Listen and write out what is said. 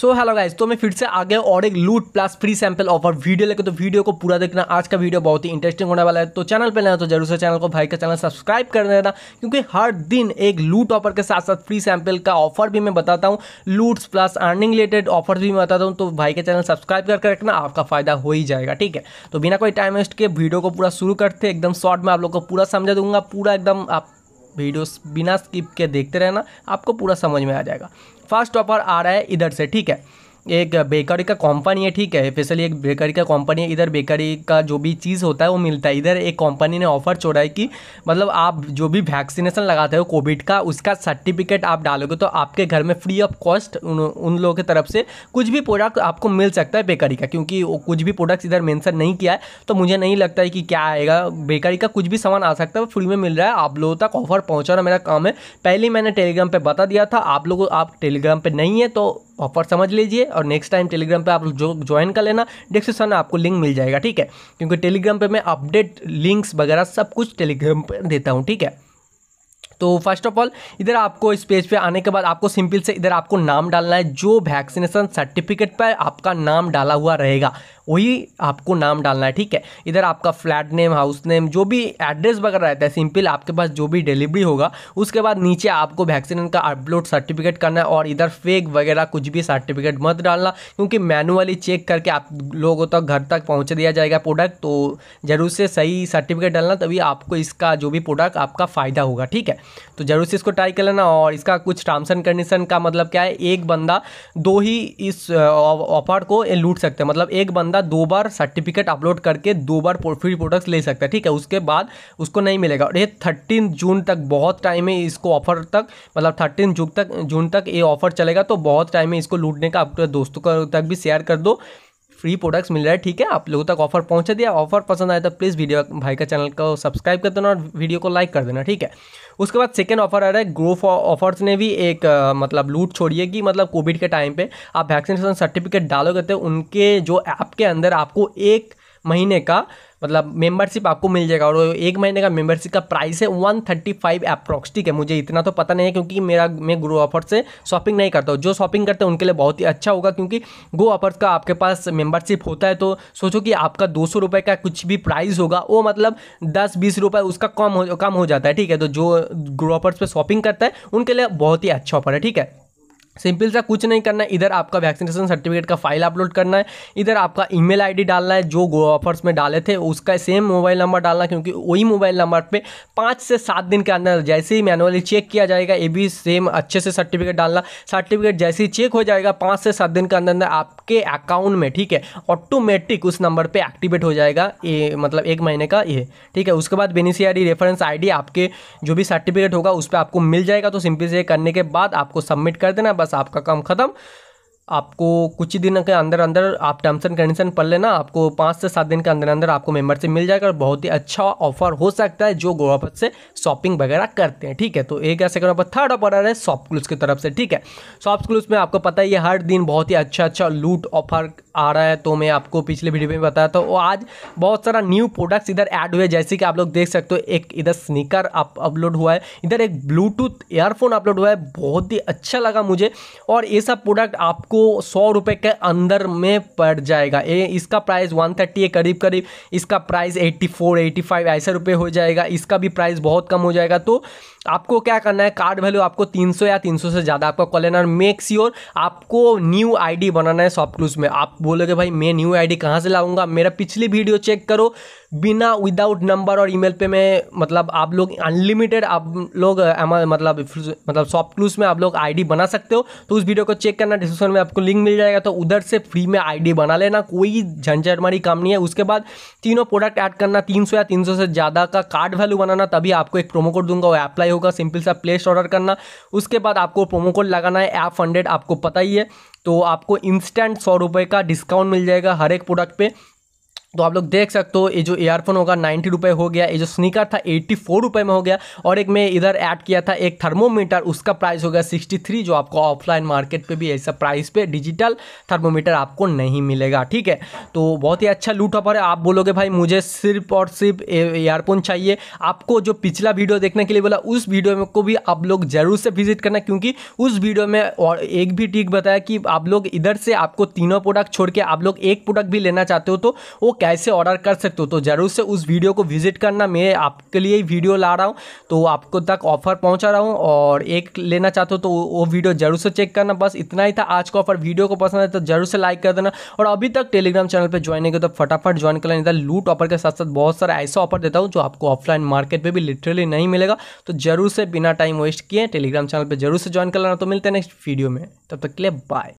so hello guys तो मैं फिर से आ गया और एक loot plus free sample offer video लेकर तो वीडियो को पूरा देखना आज का वीडियो बहुत ही इंटरेस्टिंग होने वाला है तो चैनल पर लेना तो जरूर से चैनल को भाई का चैनल सब्सक्राइब कर देना क्योंकि हर दिन एक लूट ऑफर के साथ साथ फ्री सैंपल का ऑफर भी मैं बताता हूँ loots plus earning related offer भी मैं बताता हूँ तो भाई का चैनल सब्सक्राइब करके रखना आपका फायदा हो ही जाएगा ठीक है तो बिना कोई टाइम वेस्ट के वीडियो को पूरा शुरू करते एकदम शॉर्ट में आप लोग को पूरा समझा दूंगा पूरा एकदम आप वीडियोस बिना स्किप के देखते रहना आपको पूरा समझ में आ जाएगा फास्ट टॉपर आ रहा है इधर से ठीक है एक बेकरी का कंपनी है ठीक है स्पेशली एक बेकरी का कंपनी है इधर बेकरी का जो भी चीज़ होता है वो मिलता है इधर एक कंपनी ने ऑफर छोड़ा है कि मतलब आप जो भी वैक्सीनेशन लगाते हो कोविड का उसका सर्टिफिकेट आप डालोगे तो आपके घर में फ्री ऑफ कॉस्ट उन, उन लोगों की तरफ से कुछ भी प्रोडक्ट आपको मिल सकता है बेकरी का क्योंकि वो कुछ भी प्रोडक्ट्स इधर मैंसन नहीं किया है तो मुझे नहीं लगता है कि क्या आएगा बेकरी का कुछ भी सामान आ सकता है फ्री में मिल रहा है आप लोगों तक ऑफर पहुँचाना मेरा काम है पहले मैंने टेलीग्राम पर बता दिया था आप लोग आप टेलीग्राम पर नहीं है तो ऑफर समझ लीजिए और नेक्स्ट टाइम टेलीग्राम पे आप जो ज्वाइन कर लेना डिस्क्रिप्शन में आपको लिंक मिल जाएगा ठीक है क्योंकि टेलीग्राम पे मैं अपडेट लिंक्स वगैरह सब कुछ टेलीग्राम पे देता हूँ ठीक है तो फर्स्ट ऑफ ऑल इधर आपको इस पेज पे आने के बाद आपको सिंपल से इधर आपको नाम डालना है जो वैक्सीनेशन सर्टिफिकेट पर आपका नाम डाला हुआ रहेगा वही आपको नाम डालना है ठीक है इधर आपका फ्लैट नेम हाउस नेम जो भी एड्रेस वगैरह रहता है सिंपल आपके पास जो भी डिलीवरी होगा उसके बाद नीचे आपको वैक्सीन का अपलोड सर्टिफिकेट करना है और इधर फेक वगैरह कुछ भी सर्टिफिकेट मत डालना क्योंकि मैनुअली चेक करके आप लोगों तक तो घर तक पहुँच दिया जाएगा प्रोडक्ट तो जरूर से सही सर्टिफिकेट डालना तभी आपको इसका जो भी प्रोडक्ट आपका फ़ायदा होगा ठीक है तो जरूर से इसको ट्राई कर लेना और इसका कुछ टर्म्स एंड कंडीशन का मतलब क्या है एक बंदा दो ही इस ऑफर को लूट सकते हैं मतलब एक बंदा बंदा दो बार सर्टिफिकेट अपलोड करके दो बार फ्री प्रोडक्ट्स ले सकता है ठीक है उसके बाद उसको नहीं मिलेगा और ये थर्टीन जून तक बहुत टाइम है इसको ऑफर तक मतलब थर्टीन जून तक जून तक ये ऑफर चलेगा तो बहुत टाइम है इसको लूटने का आप दोस्तों तक भी शेयर कर दो फ्री प्रोडक्ट्स मिल रहा है ठीक है आप लोगों तक ऑफर पहुंचा दिया ऑफर पसंद आया तो प्लीज़ वीडियो भाई का चैनल को सब्सक्राइब कर देना और वीडियो को लाइक कर देना ठीक है उसके बाद सेकेंड ऑफर आ रहा है ग्रोफ ऑफर्स ने भी एक मतलब लूट छोड़ी है कि मतलब कोविड के टाइम पर आप वैक्सीनेशन सर्टिफिकेट डालोगे तो उनके जो ऐप के अंदर आपको एक महीने का मतलब मेंबरशिप आपको मिल जाएगा और एक महीने का मेंबरशिप का प्राइस है वन थर्टी फाइव अप्रॉक्स ठीक है मुझे इतना तो पता नहीं है क्योंकि मेरा मैं ग्रो ऑफर से शॉपिंग नहीं करता हूँ जो शॉपिंग करते हैं उनके लिए बहुत ही अच्छा होगा क्योंकि गो ऑफर का आपके पास मेंबरशिप होता है तो सोचो कि आपका दो सौ रुपये का कुछ भी प्राइस होगा वो मतलब दस बीस रुपये उसका कम हो कम हो जाता है ठीक है तो जो ग्रो ऑफर्स पर शॉपिंग करता है उनके लिए बहुत ही अच्छा ऑफर है ठीक है सिंपल सा कुछ नहीं करना है इधर आपका वैक्सीनेशन सर्टिफिकेट का फाइल अपलोड करना है इधर आपका ईमेल आईडी डालना है जो गो ऑफर्स में डाले थे उसका सेम मोबाइल नंबर डालना क्योंकि वही मोबाइल नंबर पे पाँच से सात दिन के अंदर जैसे ही मैनुअली चेक किया जाएगा ये भी सेम अच्छे से सर्टिफिकेट डालना सर्टिफिकेट जैसे ही चेक हो जाएगा पाँच से सात दिन के अंदर अंदर आपके अकाउंट में ठीक है ऑटोमेटिक उस नंबर पर एक्टिवेट हो जाएगा ये मतलब एक महीने का ये ठीक है उसके बाद बेनिशियरी रेफरेंस आई आपके जो भी सर्टिफिकेट होगा उस पर आपको मिल जाएगा तो सिंपल से करने के बाद आपको सबमिट कर देना बस बस आपका काम ख़त्म आपको कुछ ही दिन के अंदर अंदर आप टर्म्स एंड कंडीशन पढ़ लेना आपको पाँच से सात दिन के अंदर अंदर आपको मेंबरशिप मिल जाएगा और बहुत ही अच्छा ऑफर हो सकता है जो गोवापत से शॉपिंग वगैरह करते हैं ठीक है तो एक ऐसे गोवापत थर्ड ऑफर है शॉप क्लूज की तरफ से ठीक है शॉप क्लूज में आपको पता ही है हर दिन बहुत ही अच्छा अच्छा लूट ऑफर आ रहा है तो मैं आपको पिछले वीडियो में बताया था वो आज बहुत सारा न्यू प्रोडक्ट्स इधर ऐड हुए जैसे कि आप लोग देख सकते हो एक इधर स्नीकर अप अपलोड हुआ है इधर एक ब्लूटूथ एयरफोन अपलोड हुआ है बहुत ही अच्छा लगा मुझे और ये सब प्रोडक्ट आपको सौ रुपये के अंदर में पड़ जाएगा ये इसका प्राइस वन थर्टी है करीब करीब इसका price eighty four eighty five ऐसे रुपये हो जाएगा इसका भी प्राइस बहुत कम हो जाएगा तो आपको क्या करना है कार्ड वैल्यू आपको 300 या 300 से ज़्यादा आपका कॉल लेना मेक श्योर आपको न्यू आईडी बनाना है शॉपक्लूज में आप बोलोगे भाई मैं न्यू आईडी कहाँ से लाऊंगा मेरा पिछली वीडियो चेक करो बिना विदाउट नंबर और ईमेल पे मैं मतलब आप लोग अनलिमिटेड आप लोग मतलब मतलब शॉपक्लूज में आप लोग आईडी बना सकते हो तो उस वीडियो को चेक करना डिस्क्रिप्शन में आपको लिंक मिल जाएगा तो उधर से फ्री में आईडी बना लेना कोई झंझटमारी काम नहीं है उसके बाद तीनों प्रोडक्ट ऐड करना तीन या तीन से ज़्यादा का कार्ड वैल्यू बनाना तभी आपको एक प्रोमो कोड दूंगा वो अप्लाई होगा सिंपल सा प्लेस ऑर्डर करना उसके बाद आपको प्रोमो कोड लगाना है ऐप फंडेड आपको पता ही है तो आपको इंस्टेंट सौ रुपये का डिस्काउंट मिल जाएगा हर एक प्रोडक्ट पे तो आप लोग देख सकते हो ये जो ईयरफोन होगा नाइन्टी रुपये हो गया ये जो स्नीकर था एट्टी फोर रुपये में हो गया और एक मैं इधर ऐड किया था एक थर्मोमीटर उसका प्राइस हो गया सिक्सटी थ्री जो आपको ऑफलाइन मार्केट पे भी ऐसा प्राइस पे डिजिटल थर्मोमीटर आपको नहीं मिलेगा ठीक है तो बहुत ही अच्छा लूट ऑफर है आप बोलोगे भाई मुझे सिर्फ और सिर्फ ईयरफोन चाहिए आपको जो पिछला वीडियो देखने के लिए बोला उस वीडियो को भी आप लोग जरूर से विजिट करना क्योंकि उस वीडियो में और एक भी ठीक बताया कि आप लोग इधर से आपको तीनों प्रोडक्ट छोड़ के आप लोग एक प्रोडक्ट भी लेना चाहते हो तो वो कैसे ऑर्डर कर सकते हो तो ज़रूर से उस वीडियो को विजिट करना मैं आपके लिए ही वीडियो ला रहा हूँ तो आपको तक ऑफर पहुँचा रहा हूँ और एक लेना चाहते हो तो वो वीडियो जरूर से चेक करना बस इतना ही था आज का ऑफर वीडियो को पसंद है तो जरूर से लाइक कर देना और अभी तक टेलीग्राम चैनल पर ज्वाइन नहीं तो फटाफट ज्वाइन कर लेना लूट ऑफर के साथ साथ बहुत सारा ऐसा ऑफर देता हूँ जो आपको ऑफलाइन मार्केट पर भी लिटरली नहीं मिलेगा तो जरूर से बिना टाइम वेस्ट किए टेलीग्राम चैनल पर जरूर से ज्वाइन कर लेना तो मिलते हैं नेक्स्ट वीडियो में तब तक के लिए बाय